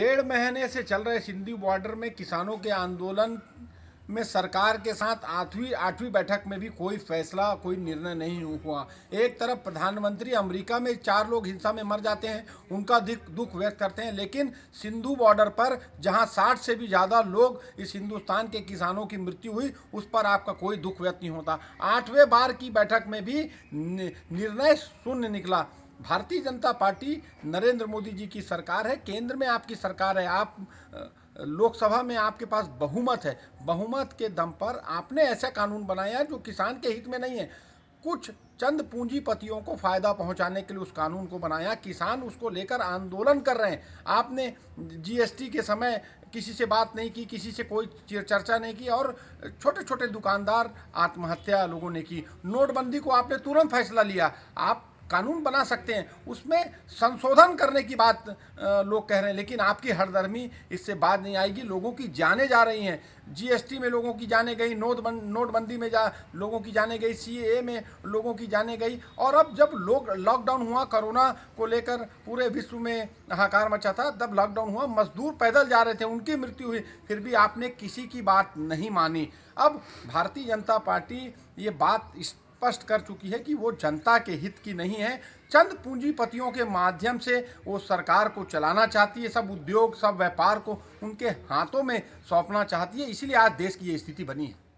डेढ़ महीने से चल रहे सिंधु बॉर्डर में किसानों के आंदोलन में सरकार के साथ आठवीं आठवीं बैठक में भी कोई फैसला कोई निर्णय नहीं हुआ एक तरफ प्रधानमंत्री अमेरिका में चार लोग हिंसा में मर जाते हैं उनका दुख व्यक्त करते हैं लेकिन सिंधु बॉर्डर पर जहां 60 से भी ज़्यादा लोग इस हिंदुस्तान के किसानों की मृत्यु हुई उस पर आपका कोई दुख व्यक्त नहीं होता आठवें बार की बैठक में भी निर्णय शून्य निकला भारतीय जनता पार्टी नरेंद्र मोदी जी की सरकार है केंद्र में आपकी सरकार है आप लोकसभा में आपके पास बहुमत है बहुमत के दम पर आपने ऐसा कानून बनाया जो किसान के हित में नहीं है कुछ चंद पूंजीपतियों को फायदा पहुंचाने के लिए उस कानून को बनाया किसान उसको लेकर आंदोलन कर रहे हैं आपने जीएसटी के समय किसी से बात नहीं की किसी से कोई चर्चा नहीं की और छोटे छोटे दुकानदार आत्महत्या लोगों ने की नोटबंदी को आपने तुरंत फैसला लिया आप कानून बना सकते हैं उसमें संशोधन करने की बात लोग कह रहे हैं लेकिन आपकी हरदर्मी इससे बात नहीं आएगी लोगों की जाने जा रही हैं जीएसटी में लोगों की जाने गई नोट बन, नोटबंदी में जा लोगों की जाने गई सीएए में लोगों की जाने गई और अब जब लोग लॉकडाउन हुआ कोरोना को लेकर पूरे विश्व में हाहाकार मचा था तब लॉकडाउन हुआ मजदूर पैदल जा रहे थे उनकी मृत्यु हुई फिर भी आपने किसी की बात नहीं मानी अब भारतीय जनता पार्टी ये बात इस स्पष्ट कर चुकी है कि वो जनता के हित की नहीं है चंद पूंजीपतियों के माध्यम से वो सरकार को चलाना चाहती है सब उद्योग सब व्यापार को उनके हाथों में सौंपना चाहती है इसीलिए आज देश की ये स्थिति बनी है